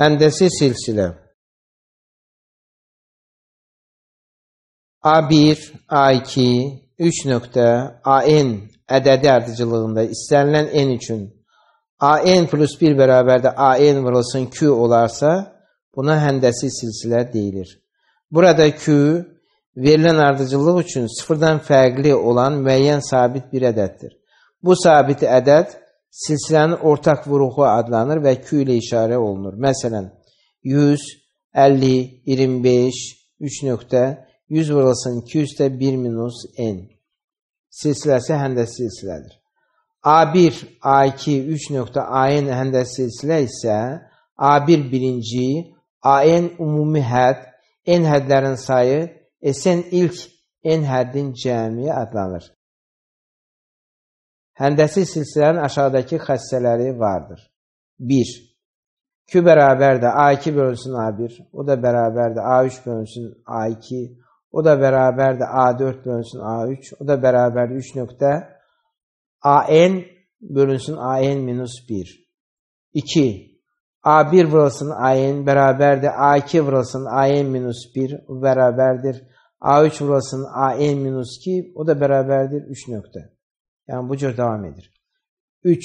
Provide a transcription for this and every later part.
Həndəsi silsilə A1, A2, 3 nöqtə, AN ədədi ardıcılığında istənilən N üçün AN plus 1 bərabərdə AN vurulsun Q olarsa, buna həndəsi silsilə deyilir. Burada Q verilən ardıcıllıq üçün sıfırdan fərqli olan müəyyən sabit bir ədəddir. Bu sabit ədəd silsilənin ortaq vuruğu adlanır və Q ilə işarə olunur. Məsələn, 100, 50, 25, 3 nöqtə, 100 vurulsun 2 üstə 1 minus n. Silsiləsi həndəs silsilədir. A1, A2, 3 nöqtə AN həndəs silsilə isə A1 birinci, AN ümumi hədd, n həddlərin sayı, e SN ilk n həddin cəmi adlanır. Həndəsi silsilənin aşağıdakı xəssələri vardır. 1. Q bərabər A2 bölünsün A1, o da bərabər A3 bölünsün A2, o da bərabər A4 bölünsün A3, o da bərabər 3 nöqtə AN bölünsün AN minus 1. 2. A1 vurulsun AN bərabərdir A2 vurulsun AN minus 1 bərabərdir A3 vurulsun AN minus 2 o da bərabərdir 3 nöqtə. Yani bu cür devam eder. 3.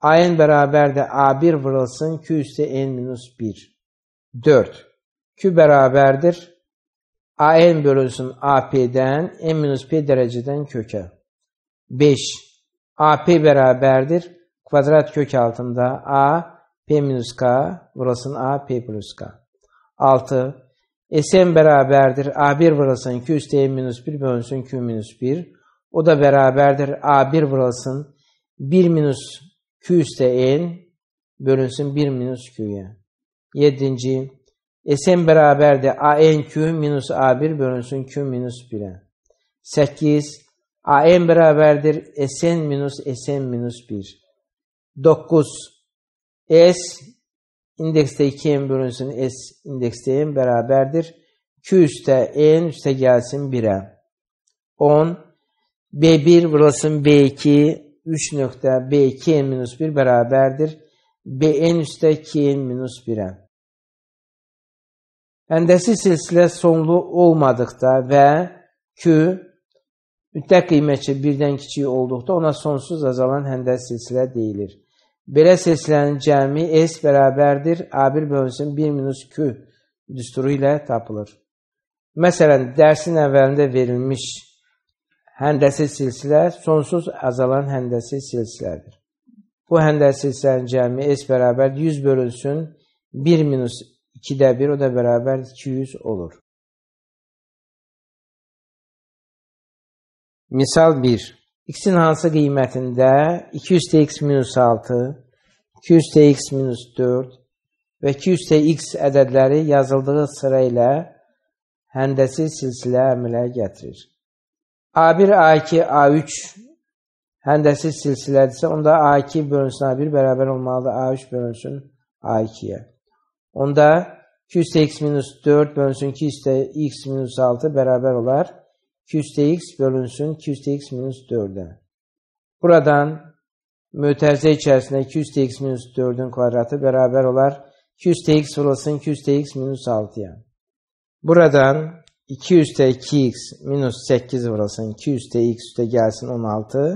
A'nın beraber de A1 vurulsun. Q üstü N minus 1. 4. Q beraberdir. A n bölünsün AP'den N minus P dereceden köke. 5. AP beraberdir. Kvadrat kök altında A P minus K burasın A P plus K. 6. Sn beraberdir. A1 burasın Q üstü N minus 1 bölünsün Q minus 1. O da beraberdir. A1 vurulsun. 1 minus Q üste en bölünsün 1 minus Q'ye. Yedinci. Esen beraber de AN Q minus A1 bölünsün Q minus 1'e. 8. AN beraberdir Esen minus Esen minus 1. 9. E S indekste 2n bölünsün e S indekste n beraberdir. Q üste n üste gelsin 1'e. 10. B1 burasının B2 3 nokta B2 n minus 1 beraberdir. B en üstte k n minus 1'e. Həndəsi silsilə sonlu olmadıqda və Q mütləq qiyməti birden kiçik olduqda ona sonsuz azalan həndəs silsilə deyilir. Belə silsilənin cəmi S bərabərdir A1 bölünsün 1 minus Q düsturu ile tapılır. Məsələn, dersin əvvəlində verilmiş Həndəsi silsilə sonsuz azalan həndəsi silsilədir. Bu həndəsi silsilənin cəmi S bərabər 100 bölünsün 1 minus 2-də 1 o da bərabər 200 olur. Misal 1. X-in hansı qiymətində 200tx minus 6, 200tx minus 4 və 200tx ədədləri yazıldığı sıra ilə həndəsi silsilə əmələ gətirir. A1, A2, A3 Hendesi silsilesi onda A2 bölünsün A1 beraber olmalı A3 bölünsün A2'ye. Onda 2 x 4 bölünsün 2 üstte x 6 beraber olar. 2 üstte x bölünsün 2 üstte x minus Buradan müterze içerisinde 2 üstte x minus 4'ün kvadratı beraber olar. 2 üstte x olasın 2 üstte x 6'ya. Buradan 2 üstə 2x minus 8 vurulsun. 2 üstə x üstə gəlsin 16.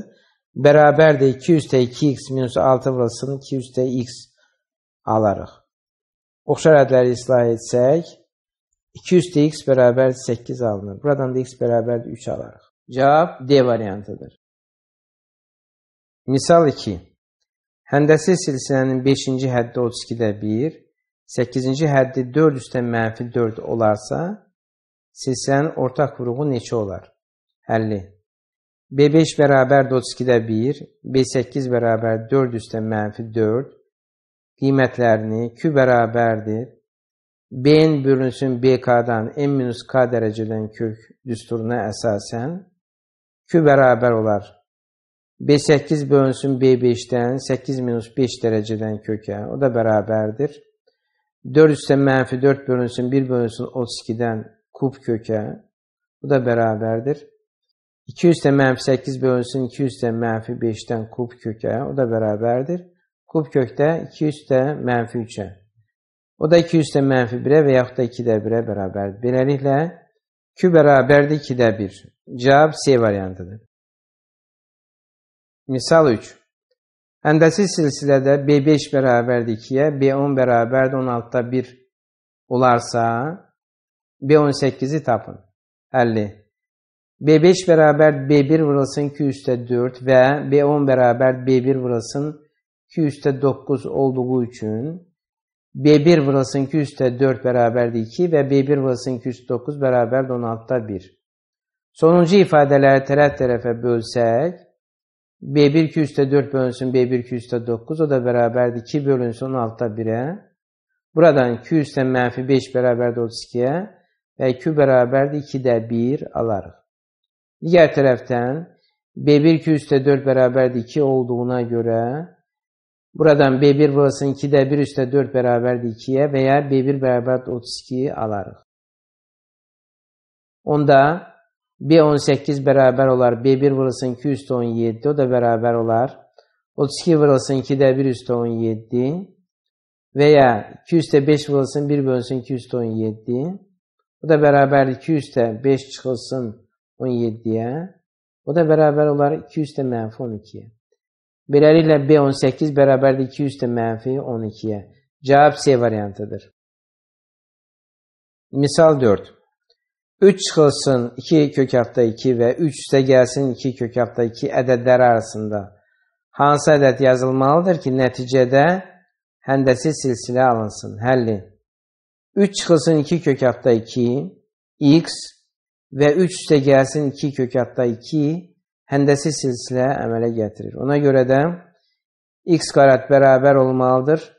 Bərabərdir 2 üstə 2x minus 6 vurulsun. 2 üstə x alarıq. Oxşar ədləri islah etsək, 2 üstə x bərabər 8 alınır. Buradan da x bərabər 3 alarıq. Cavab D variantıdır. Misal 2. Həndəsi silsiləsinin 5-ci həddi 32-də 1, 8-ci həddi 4 üstə mənfi 4 olarsa, Silsilenin ortak vuruğu neçə olar? 50. B5 beraber 32 1, B8 beraber 4 üstə mənfi 4 Kıymetlerini Q beraberdir. b bölünsün Bk'dan dan M-K dereceden kök düsturuna esasen Q beraber olar. B8 bölünsün B5-dən 8-5 dereceden köke, o da beraberdir. 4 üstə mənfi 4 bölünsün 1 bölünsün 32 kub kökə. Bu da bərabərdir. 200-dən mənfi 8 bölünsün 200-dən mənfi 5-dən kub kökə. O da bərabərdir. Kub kökdə 200-də mənfi 3-ə. O da 200-də mənfi 1-ə və yaxud da 2-də 1-ə bərabərdir. Beləliklə, Q bərabərdir 2-də 1. Cavab C variantıdır. Misal 3. Həndəsi silsilədə B5 bərabərdir 2-yə, B10 bərabərdir 16-da 1 olarsa, B18'i tapın. 50. B5 beraber B1 vurulsun 2 üstte 4 ve B10 beraber B1 vurulsun 2 üstte 9 olduğu için B1 vurulsun 2 üstte 4 beraber 2 ve B1 vurulsun 2 üstte 9 beraber 16'da 1. Sonuncu ifadeleri taraf tarafa bölsek B1 2 üstte 4 bölünsün B1 2 üstte 9 o da beraber 2 bölünsün 16'da 1'e. Buradan 2 üstte menfi 5 beraber 32'ye belki beraber de 2'de 1 alarız. Diğer taraftan B1 2 üstte 4 beraber 2 olduğuna göre buradan B1 burasının 2'de 1 üstte 4 beraber de 2'ye veya B1 beraber 32 alarız. Onda B18 beraber olar. B1 vurulsun 2 üstü 17. O da beraber olar. 32 vurulsun 2 de 1 üstü 17. Veya 2 üstte 5 vurulsun 1 bölünsün 2 üstü 17. Bu da bərabər 200-də 5 çıxılsın 17-yə. Bu da bərabər olar 200-də mənfi 12-yə. Beləliklə B18 bərabərdir 200-də mənfi 12-yə. Cavab C variantıdır. Misal 4. 3 çıxılsın 2 kök altda 2 və 3 üstə gəlsin 2 kök altda 2 ədədləri arasında hansı ədəd yazılmalıdır ki, nəticədə həndəsi silsilə alınsın? Həlli. 3 çıkılsın 2 kök hatta 2 x ve 3 de gelsin 2 kök hatta 2 hendesi silsile emele getirir. Ona göre de x karat beraber olmalıdır.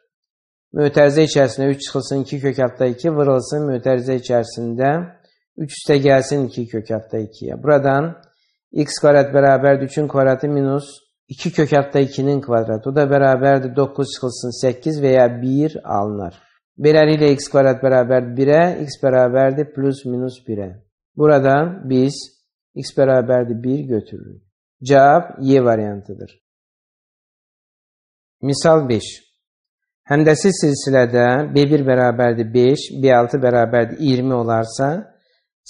Müterze içerisinde 3 çıkılsın 2 kök hatta 2 vırılsın müterze içerisinde 3 üste gelsin 2 kök 2. 2'ye. Buradan x karat beraber 3'ün kvadratı minus 2 kök hatta 2'nin kvadratı. O da beraberdir 9 çıkılsın 8 veya 1 alınır ile x karet beraber 1'e, x beraberdi plus minus 1'e. Buradan biz x beraberdi 1 götürdük. Cevap y variantıdır. Misal 5. Həndəsi silsilədə B1 bərabərdir 5, B6 bərabərdir 20 olarsa,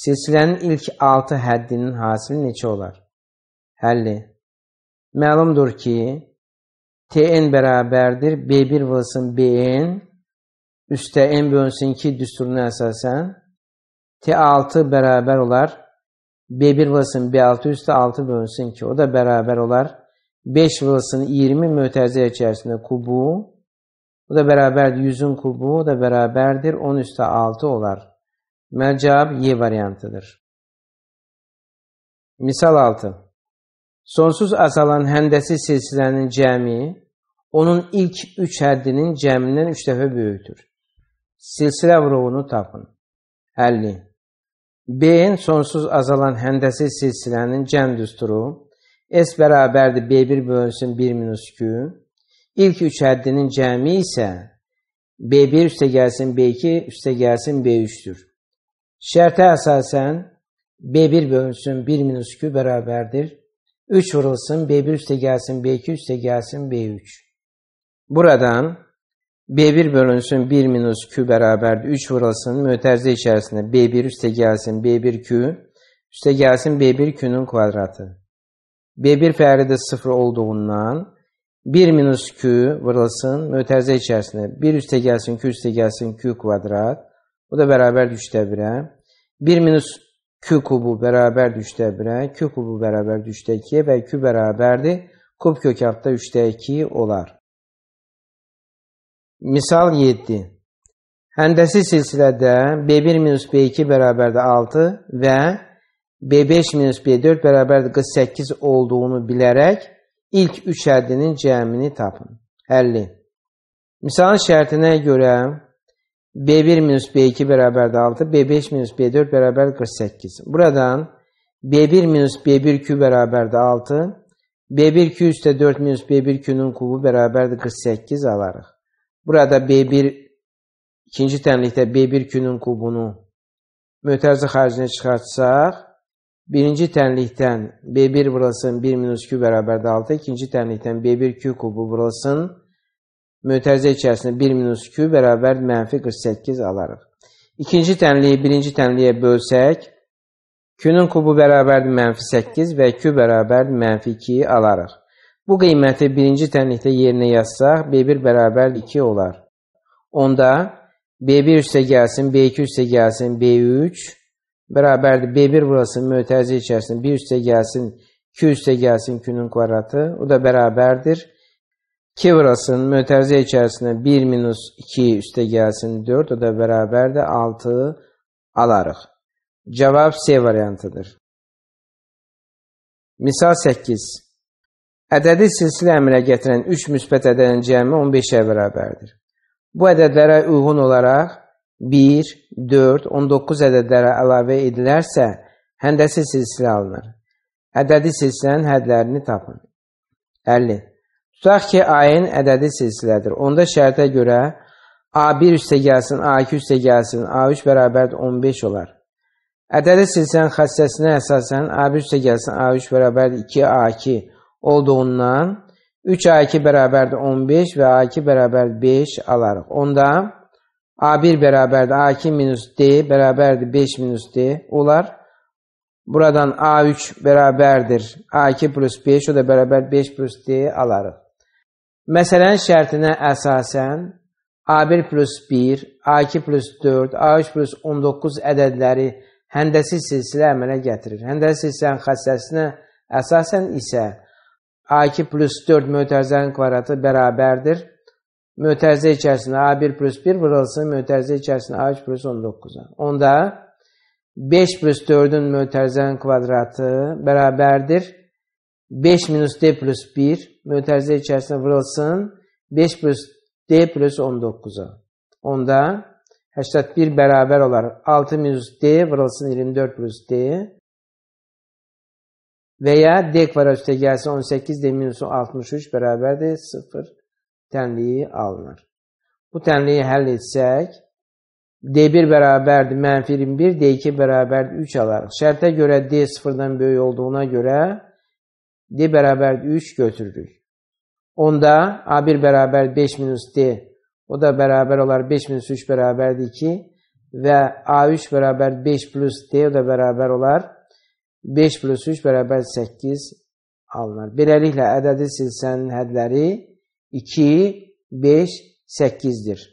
silsilənin ilk 6 həddinin hasili neçə olar? Həlli. Məlumdur ki, Tn bərabərdir B1 vursun Bn üstte ki düsturuna esasen T6 beraber olar. B1 Wilson B6 üstte 6 bölünsün ki O da beraber olar. 5 Wilson 20 mütezze içerisinde kubu. O da beraber 100'ün kubu. O da beraberdir. 10 üstte 6 olar. Mecab cevap Y variyantıdır. Misal 6. Sonsuz azalan hendesi silsilenin cemi, onun ilk 3 haddinin ceminden 3 defa büyüktür silsile ruhunu tapın. 50. B'in sonsuz azalan hendesi silsilenin cem düsturu, S beraberdir B1 bölünsün 1 minus Q. İlk üç haddinin cemi ise B1 üste gelsin B2 üste gelsin B3'tür. Şerte esasen B1 bölünsün 1 minus Q beraberdir. 3 vurulsun B1 üste gelsin B2 üste gelsin B3. Buradan B1 bölünsün 1 minus Q beraber 3 vurulsun müterzi içerisinde B1 üste gelsin B1 Q üste gelsin B1 Q'nun kvadratı. B1 feride 0 olduğundan 1 minus Q vurulsun müterzi içerisinde 1 üste gelsin Q üste gelsin Q kvadrat. Bu da beraber 3'te 1'e. 1 minus Q kubu beraber 3'te 1'e. Q kubu beraber 3'te 2'ye ve Q beraberdi. Kub kök altta 3'te 2 olar. Misal 7 Həndəsi silsilədə B1 minus B2 bərabərdə 6 və B5 minus B4 bərabərdə 48 olduğunu bilərək ilk üç həddinin cəmini tapın. 50 Misalın şərtinə görə B1 minus B2 bərabərdə 6, B5 minus B4 bərabər 48. Buradan B1 minus B1 kü bərabərdə 6, B1 kü üstə 4 minus B1 künün kubu bərabərdə 48 alarıq. Burada B1 ikinci tənlikdə B1 günün kubunu mötərizə xaricinə çıxartsaq, birinci tənlikdən B1 vurulsun 1 minus Q bərabərdə 6, ikinci tənlikdən B1 Q kubu vurulsun mötərizə içərisində 1 minus Q bərabər mənfi 48 alarıq. İkinci tənliyi birinci tənliyə bölsək, Q-nun kubu bərabərdir mənfi 8 və Q bərabərdir mənfi 2-yi alarıq. Bu qiyməti birinci tənlikdə yerinə yazsaq, B1 bərabər 2 olar. Onda B1 üstə gəlsin, B2 üstə gəlsin, B3 bərabərdir. B1 burası mötəzi içərisində 1 üstə gəlsin, 2 üstə gəlsin, 2-nün kvadratı. O da bərabərdir. 2 burasının mötərizə içərisində 1 minus 2 üstə gəlsin 4, o da bərabərdir 6 alarıq. Cavab C variantıdır. Misal 8. Ədədi silsilə əmələ gətirən 3 müsbət ədədin cəmi 15-ə bərabərdir. Bu ədədlərə uyğun olaraq 1, 4, 19 ədədlərə əlavə edilərsə, həndəsi silsilə alınır. Ədədi silsilənin hədlərini tapın. 50. Tutaq ki, ayın ədədi silsilədir. Onda şərtə görə A1 üstə gəlsin, A2 üstə gəlsin, A3 bərabərdir 15 olar. Ədədi silsilənin xəssəsinə əsasən A1 üstə gəlsin, A3 bərabərdir 2, A2 olduğundan 3 A2 bərabərdir 15 və A2 bərabərdir 5 alarıq. Onda A1 bərabərdir A2 minus D bərabərdir 5 minus D olar. Buradan A3 bərabərdir A2 plus 5 o da bərabər 5 plus D alarıq. Məsələnin şərtinə əsasən A1 plus 1, A2 plus 4, A3 plus 19 ədədləri həndəsi silsilə əmələ gətirir. Həndəsi silsilənin xəssəsinə əsasən isə A2 plus 4 mötərizənin kvadratı bərabərdir. Mötərizə içərisində A1 plus 1 vurulsun mötərizə içərisində A3 plus 19-a. Onda 5 plus 4-ün mötərizənin kvadratı bərabərdir. 5 minus D plus 1 mötərizə içərisində vurulsun 5 plus D plus 19-a. Onda 81 bərabər olar. 6 minus D vurulsun 24 plus D. veya d var gelse 18 de minus 63 beraber de 0 tenliği alınır. Bu tenliği halletsek D1 beraberdi menfi 21, D2 beraberdi 3 alarak. Şerte göre D 0'dan büyük olduğuna göre D beraberdi 3 götürdük. Onda A1 beraber 5 minus D o da beraber olar 5 minus 3 beraberdi 2 ve A3 beraber 5 plus D o da beraber olar 5 plus 3 bərabər 8 alınır. Beləliklə, ədədi silsənin hədləri 2, 5, 8-dir.